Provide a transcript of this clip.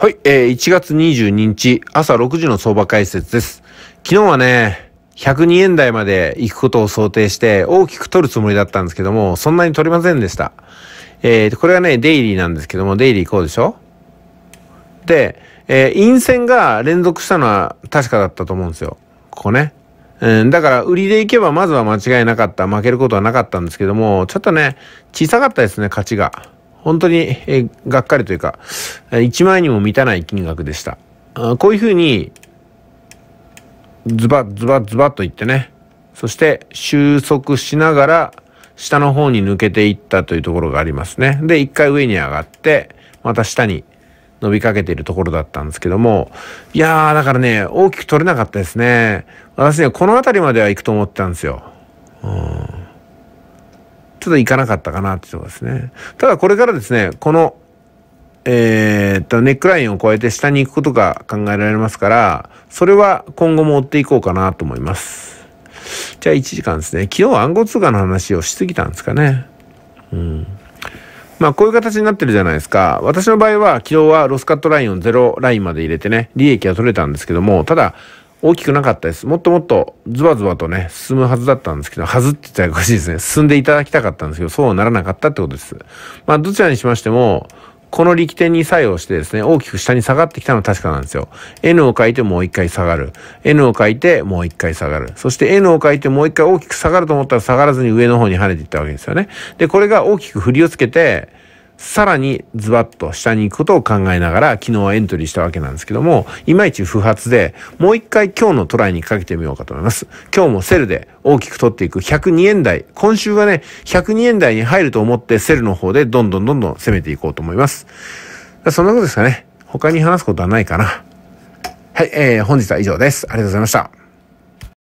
はい、えー、1月22日朝6時の相場解説です。昨日はね、102円台まで行くことを想定して大きく取るつもりだったんですけども、そんなに取れませんでした。えー、これはね、デイリーなんですけども、デイリーこうでしょで、えー、陰線が連続したのは確かだったと思うんですよ。ここね。うん、だから、売りで行けばまずは間違いなかった。負けることはなかったんですけども、ちょっとね、小さかったですね、勝ちが。本当に、えー、がっかりというか、1万円にも満たない金額でした。あこういうふうに、ズバッズバッズバッといってね、そして収束しながら、下の方に抜けていったというところがありますね。で、一回上に上がって、また下に伸びかけているところだったんですけども、いやー、だからね、大きく取れなかったですね。私ね、この辺りまでは行くと思ってたんですよ。うんょっといかなかったかなっていうところですね。ただこれからですね、この、えー、っと、ネックラインを超えて下に行くことが考えられますから、それは今後も追っていこうかなと思います。じゃあ1時間ですね。昨日は暗号通貨の話をしすぎたんですかね。うん。まあこういう形になってるじゃないですか。私の場合は昨日はロスカットラインをゼロラインまで入れてね、利益は取れたんですけども、ただ、大きくなかったです。もっともっとズバズバとね、進むはずだったんですけど、はずって言ったらおかしいですね。進んでいただきたかったんですけど、そうならなかったってことです。まあ、どちらにしましても、この力点に作用してですね、大きく下に下がってきたのは確かなんですよ。N を書いてもう一回下がる。N を書いてもう一回下がる。そして N を書いてもう一回大きく下がると思ったら下がらずに上の方に跳ねていったわけですよね。で、これが大きく振りをつけて、さらにズバッと下に行くことを考えながら昨日はエントリーしたわけなんですけども、いまいち不発で、もう一回今日のトライにかけてみようかと思います。今日もセルで大きく取っていく102円台。今週はね、102円台に入ると思ってセルの方でどんどんどんどん攻めていこうと思います。そんなことですかね。他に話すことはないかな。はい、えー、本日は以上です。ありがとうございました。